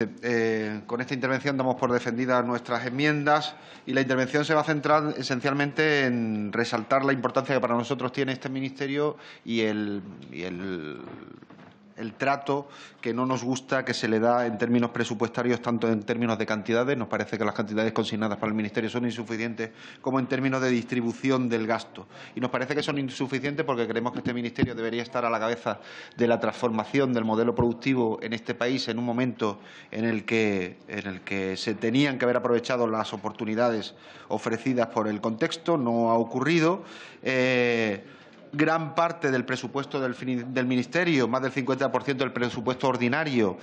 Eh, con esta intervención damos por defendidas nuestras enmiendas y la intervención se va a centrar esencialmente en resaltar la importancia que para nosotros tiene este Ministerio y el el trato que no nos gusta que se le da en términos presupuestarios, tanto en términos de cantidades, nos parece que las cantidades consignadas para el Ministerio son insuficientes, como en términos de distribución del gasto. Y nos parece que son insuficientes porque creemos que este Ministerio debería estar a la cabeza de la transformación del modelo productivo en este país en un momento en el que, se tenían que haber aprovechado las oportunidades ofrecidas por el contexto, no ha ocurrido. Eh, gran parte del presupuesto del, Ministerio, más del 50% del presupuesto ordinario,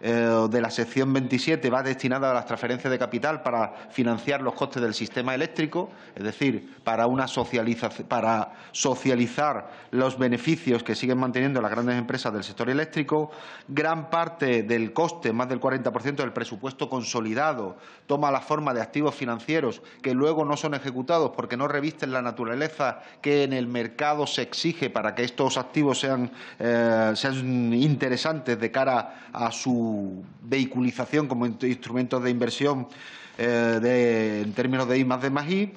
eh, de la sección 27 va destinada a las transferencias de capital para financiar los costes del sistema eléctrico, es decir, para, una para socializar los beneficios que siguen manteniendo las grandes empresas del sector eléctrico. Gran parte del coste, más del 40% del presupuesto consolidado, toma la forma de activos financieros que luego no son ejecutados porque no revisten la naturaleza que en el mercado se exige para que estos activos sean eh, interesantes de cara a su vehiculización como instrumentos de inversión eh, en términos de I más de más I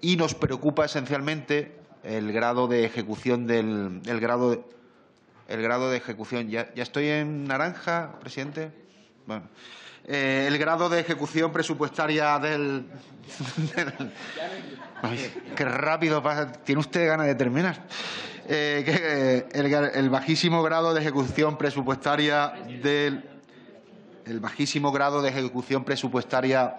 y nos preocupa esencialmente el grado de ejecución del grado de, el grado de ejecución. ¿Ya, estoy en naranja, presidente? Eh, el grado de ejecución presupuestaria del... qué rápido Tiene usted ganas de terminar. Eh, el bajísimo grado de ejecución presupuestaria del el bajísimo grado de ejecución presupuestaria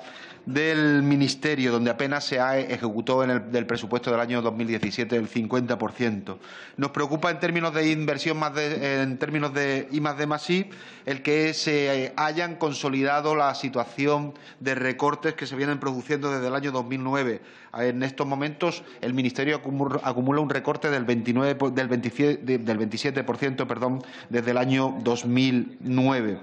del Ministerio, donde apenas se ha ejecutado en el, del presupuesto del año 2017 el 50%. Nos preocupa en términos de inversión, más en términos de I más de el que se hayan consolidado la situación de recortes que se vienen produciendo desde el año 2009. En estos momentos el Ministerio acumula un recorte del, 29, 27, del perdón, desde el año 2009.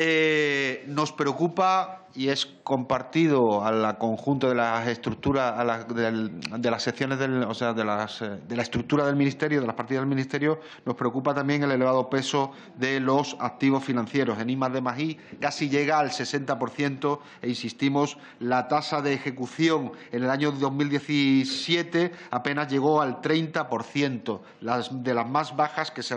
Eh, nos preocupa y es compartido al conjunto de las estructuras, de, las secciones, del, o sea, eh, de, la estructura del Ministerio, de las partidas del Ministerio, nos preocupa también el elevado peso de los activos financieros. En I de Magí... casi llega al 60% e insistimos, la tasa de ejecución en el año 2017 apenas llegó al 30%, las, de las más bajas que se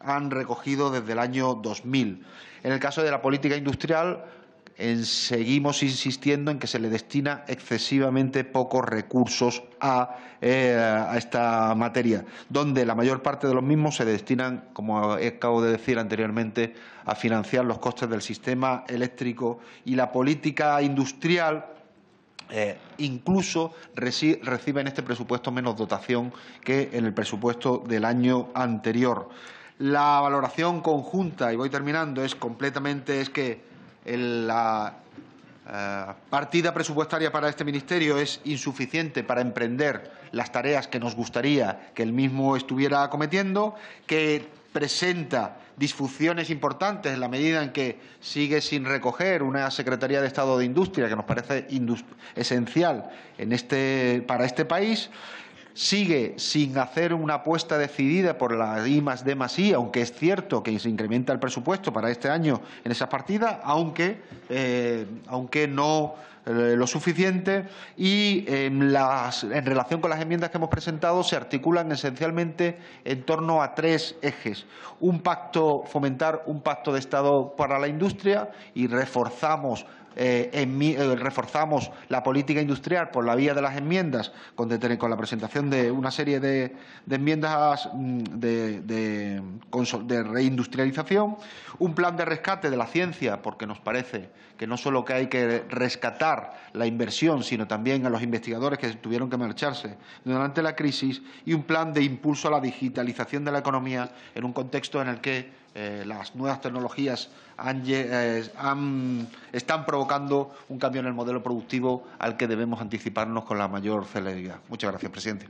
han recogido desde el año 2000. En el caso de la política industrial, seguimos insistiendo en que se le destina excesivamente pocos recursos eh, a, esta materia, donde la mayor parte de los mismos se destinan, como acabo de decir anteriormente, a financiar los costes del sistema eléctrico y la política industrial. Eh, incluso recibe en este presupuesto menos dotación que en el presupuesto del año anterior. La valoración conjunta, y voy terminando, es completamente es que la eh, partida presupuestaria para este ministerio es insuficiente para emprender las tareas que nos gustaría que el mismo estuviera acometiendo, que presenta disfunciones importantes en la medida en que sigue sin recoger una Secretaría de Estado de Industria que nos parece esencial este, para este país sigue sin hacer una apuesta decidida por la I más D I, aunque es cierto que se incrementa el presupuesto para este año en esa partida, eh, aunque, no eh, lo suficiente y en, en relación con las enmiendas que hemos presentado se articulan esencialmente en torno a tres ejes. Un pacto, fomentar un pacto de Estado para la industria y reforzamos eh, eh, reforzamos la política industrial por la vía de las enmiendas, con, la presentación de una serie de, enmiendas mm, de, de, reindustrialización, un plan de rescate de la ciencia, porque nos parece que no solo que hay que rescatar la inversión, sino también a los investigadores que tuvieron que marcharse durante la crisis, y un plan de impulso a la digitalización de la economía en un contexto en el que eh, las nuevas tecnologías eh, están provocando un cambio en el modelo productivo al que debemos anticiparnos con la mayor celeridad. Muchas gracias, presidente.